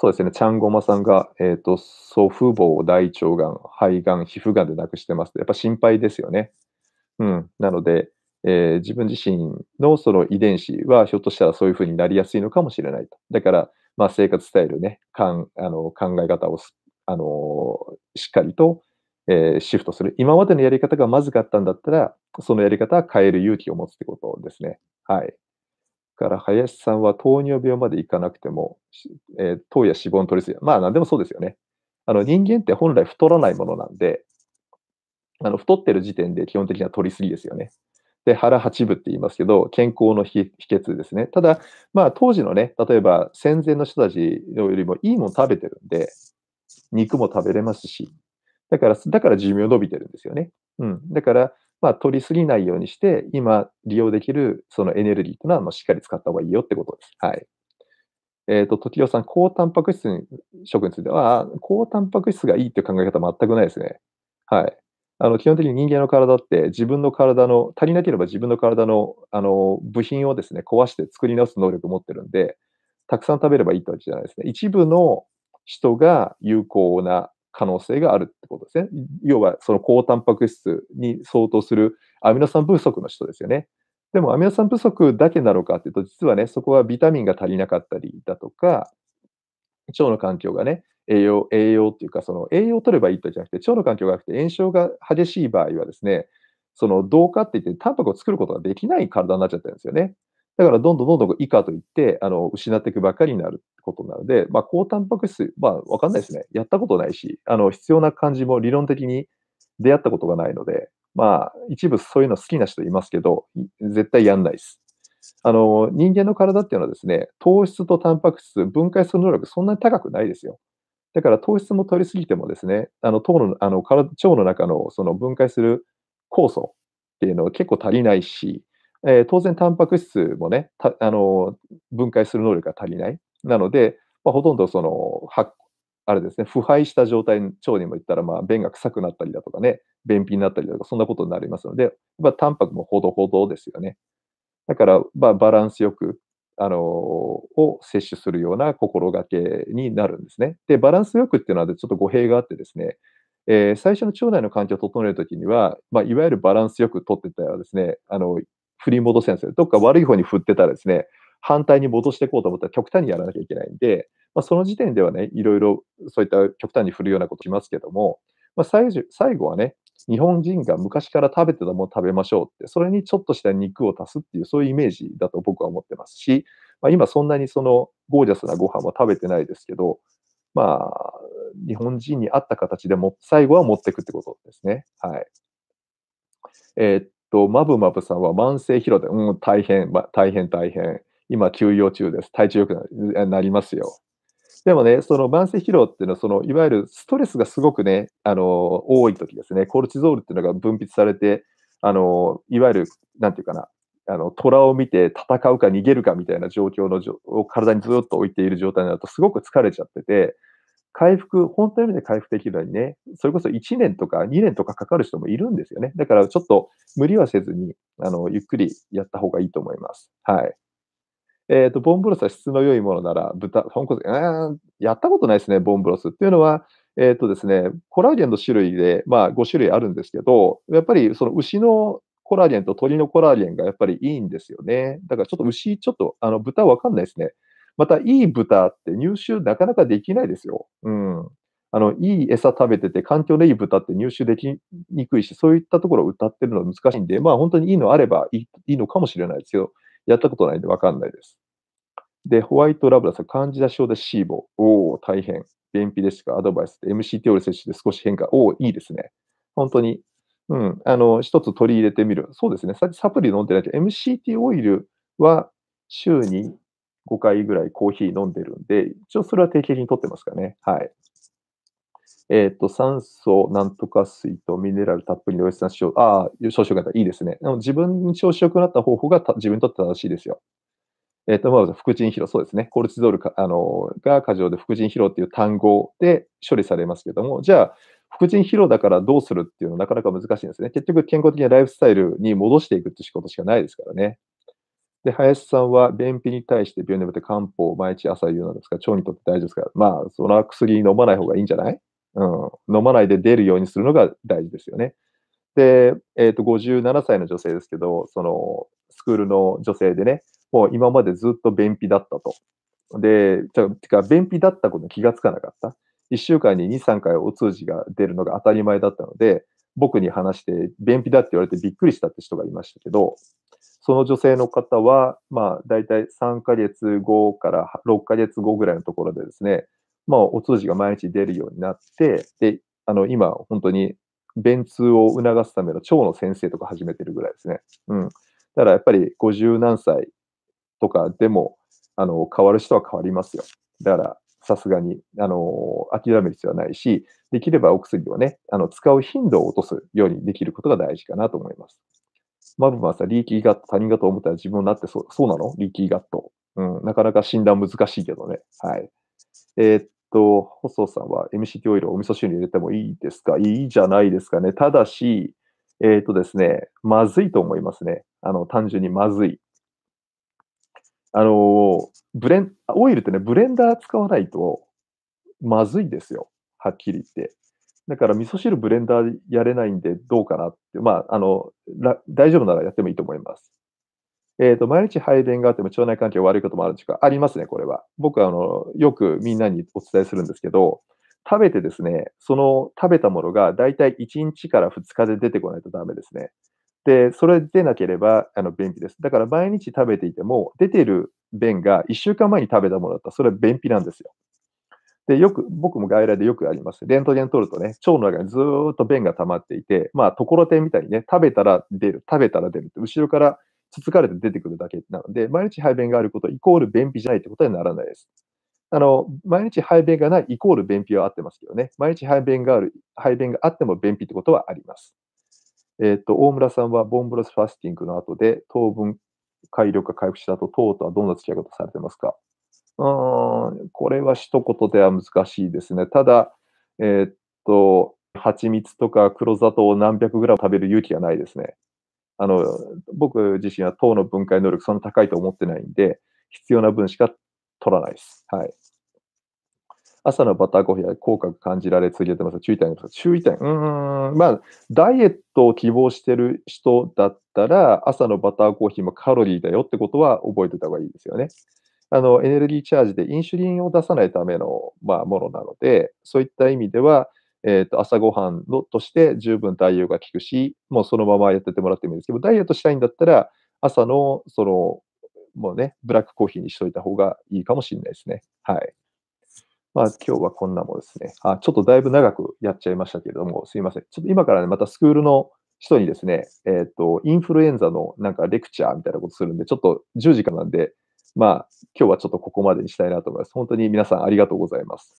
そうですね、ちゃんごまさんが、えー、と、祖父母を大腸がん、肺がん、皮膚がんで亡くしてますやっぱ心配ですよね。うん。なので、えー、自分自身のその遺伝子はひょっとしたらそういうふうになりやすいのかもしれないと。だから、まあ、生活スタイルね、かんあの考え方をあのしっかりと、えー、シフトする。今までのやり方がまずかったんだったら、そのやり方は変える勇気を持つってことですね。はい。から林さんは糖尿病までいかなくても、えー、糖や脂肪の取りすぎ、まあ何でもそうですよね。あの人間って本来太らないものなんで、あの太ってる時点で基本的には取りすぎですよね。で、腹八分って言いますけど、健康の秘訣ですね。ただ、まあ当時のね、例えば戦前の人たちよりもいいもの食べてるんで、肉も食べれますし、だから、だから寿命伸びてるんですよね。うん。だから、まあ、取りすぎないようにして、今利用できるそのエネルギーというのはもうしっかり使った方がいいよってことです。はい。えっ、ー、と、時代さん、高タンパク質食については、高タンパク質がいいという考え方全くないですね。はい。あの、基本的に人間の体って自分の体の、足りなければ自分の体の、あの、部品をですね、壊して作り直す能力を持ってるんで、たくさん食べればいいってわけじゃないですね。一部の人が有効な可能性があるってことですね。要は、その高タンパク質に相当するアミノ酸不足の人ですよね。でも、アミノ酸不足だけなのかっていうと、実はね、そこはビタミンが足りなかったりだとか、腸の環境がね、栄養、栄養っていうか、その栄養を取ればいいとじゃなくて、腸の環境がなくて炎症が激しい場合はですね、その同化って言って、タンパクを作ることができない体になっちゃってるんですよね。だからどんどんどんどん以下といって、あの、失っていくばっかりになることなので、まあ、高タンパク質、まあ、わかんないですね。やったことないし、あの、必要な感じも理論的に出会ったことがないので、まあ、一部そういうの好きな人いますけど、絶対やんないです。あの、人間の体っていうのはですね、糖質とタンパク質、分解する能力そんなに高くないですよ。だから糖質も取りすぎてもですね、あの糖のあの腸の中のその分解する酵素っていうのは結構足りないし、えー、当然タンパク質もねあの分解する能力が足りない。なので、まあ、ほとんどそのはあれですね、腐敗した状態、腸にもいったら、まあ、便が臭くなったりだとかね、便秘になったりだとか、そんなことになりますので、まあ、タンパクもほどほどですよね。だから、まあ、バランスよく、あのー、を摂取するような心がけになるんですね。で、バランスよくっていうのは、ちょっと語弊があってですね、えー、最初の腸内の環境を整えるときには、まあ、いわゆるバランスよくとってたらですね、あの、振り戻せるんですよ。どっか悪い方に振ってたらですね、反対に戻していこうと思ったら極端にやらなきゃいけないんで、まあ、その時点ではね、いろいろそういった極端に振るようなことしますけども、まあ、最最後はね、日本人が昔から食べてたものを食べましょうって、それにちょっとした肉を足すっていう、そういうイメージだと僕は思ってますし、まあ、今そんなにそのゴージャスなご飯は食べてないですけど、まあ、日本人に合った形でも、最後は持っていくってことですね。はい。えー、っと、まぶまぶさんは慢性疲労で、うん、大変、ま、大変、大変。今、休養中です。体調良くなりますよ。でもね、その慢性疲労っていうのは、そのいわゆるストレスがすごくね、あの多い時ですね、コルチゾールっていうのが分泌されて、あのいわゆる、なんていうかな、あの虎を見て戦うか逃げるかみたいな状況のを体にずっと置いている状態になると、すごく疲れちゃってて、回復、本当の意味で回復できるのにね、それこそ1年とか2年とかかかる人もいるんですよね。だからちょっと無理はせずに、あの、ゆっくりやった方がいいと思います。はい。えっ、ー、と、ボンブロスは質の良いものなら、豚、豚骨、やったことないですね、ボンブロス。っていうのは、えっ、ー、とですね、コラーゲンの種類で、まあ、5種類あるんですけど、やっぱりその牛のコラーゲンと鶏のコラーゲンがやっぱりいいんですよね。だからちょっと牛、ちょっと、あの、豚わかんないですね。また、いい豚って入手なかなかできないですよ。うん。あの、いい餌食べてて、環境のいい豚って入手できにくいし、そういったところを歌ってるのは難しいんで、まあ本当にいいのあればいいのかもしれないですけど、やったことないんでわかんないです。で、ホワイトラブラス、患者症でシーボ。おお、大変。便秘ですかアドバイス。MCT オイル摂取で少し変化。おお、いいですね。本当に。うん。あの、一つ取り入れてみる。そうですね。さっきサプリ飲んでないけど、MCT オイルは週に5回ぐらいコーヒー飲んでるんで、一応それは定期的に取ってますかね。はい。えっ、ー、と、酸素、なんとか水とミネラルたっぷりのウエしさン塩、ああ、少々がいいですね。でも自分に調子良くなった方法が自分にとって正しいですよ。えっ、ー、と、まず、副腎疲労、そうですね。コルチゾールあのが過剰で副腎疲労っていう単語で処理されますけども、じゃあ、副腎疲労だからどうするっていうのはなかなか難しいんですね。結局、健康的なライフスタイルに戻していくって仕事しかないですからね。で、林さんは便秘に対して病院でもって漢方を毎日朝言うのですが、腸にとって大事ですから、まあ、その薬飲まない方がいいんじゃないうん。飲まないで出るようにするのが大事ですよね。で、えっ、ー、と、57歳の女性ですけど、その、スクールの女性でね、もう今までずっと便秘だったと。で、じゃてか、便秘だったことに気がつかなかった。1週間に2、3回お通じが出るのが当たり前だったので、僕に話して、便秘だって言われてびっくりしたって人がいましたけど、その女性の方は、まあ、大体3ヶ月後から6ヶ月後ぐらいのところでですね、まあ、お通じが毎日出るようになって、で、あの、今、本当に、便通を促すための腸の先生とか始めてるぐらいですね。うん。だからやっぱり50何歳とかでも、あの、変わる人は変わりますよ。だから、さすがに、あの、諦める必要はないし、できればお薬をね、あの、使う頻度を落とすようにできることが大事かなと思います。マブマはさ、リーキーガット、他人だと思ったら自分になってそう、そうなのリーキーガット。うん、なかなか診断難しいけどね。はい。えー、っと、細さんは MCT オイルをお味噌汁に入れてもいいですかいいじゃないですかね。ただし、えー、っとですね、まずいと思いますね。あの、単純にまずい。あの、ブレン、オイルってね、ブレンダー使わないとまずいですよ。はっきり言って。だから味噌汁ブレンダーやれないんでどうかなって、まあ、あの、大丈夫ならやってもいいと思います。えっ、ー、と、毎日排便があっても腸内環境悪いこともあるんですかありますね、これは。僕は、あの、よくみんなにお伝えするんですけど、食べてですね、その食べたものが大体1日から2日で出てこないとダメですね。で、それでなければ、あの、便秘です。だから毎日食べていても、出てる便が1週間前に食べたものだったら、それは便秘なんですよ。で、よく、僕も外来でよくあります。レントゲン取るとね、腸の中にずっと便が溜まっていて、まあ、ところてんみたいにね、食べたら出る、食べたら出るって、後ろからつつかれて出てくるだけなので、毎日排便があることイコール便秘じゃないってことにならないです。あの、毎日排便がないイコール便秘は合ってますけどね、毎日排便がある、排便があっても便秘ってことはあります。えっ、ー、と、大村さんはボンブロスファスティングの後で、糖分、改良化回復した後、糖とはどんな付き合い方されてますかうんこれは一言では難しいですね。ただ、えー、っと、蜂蜜とか黒砂糖を何百グラム食べる勇気がないですね。あの、僕自身は糖の分解能力そんな高いと思ってないんで、必要な分しか取らないです。はい。朝のバターコーヒーは効果が感じられ続けてます。注意点あります。注意点。うん。まあ、ダイエットを希望してる人だったら、朝のバターコーヒーもカロリーだよってことは覚えてた方がいいですよね。あのエネルギーチャージでインシュリンを出さないための、まあ、ものなので、そういった意味では、えー、と朝ごはんのとして十分対応が効くし、もうそのままやっててもらってもいいんですけど、ダイエットしたいんだったら、朝のそのもうね、ブラックコーヒーにしといた方がいいかもしれないですね。はい。まあ、今日はこんなもんですね。あ、ちょっとだいぶ長くやっちゃいましたけれども、すいません。ちょっと今からね、またスクールの人にですね、えっ、ー、と、インフルエンザのなんかレクチャーみたいなことするんで、ちょっと10時間なんで、まあ、今日はちょっとここまでにしたいなと思います。本当に皆さんありがとうございます。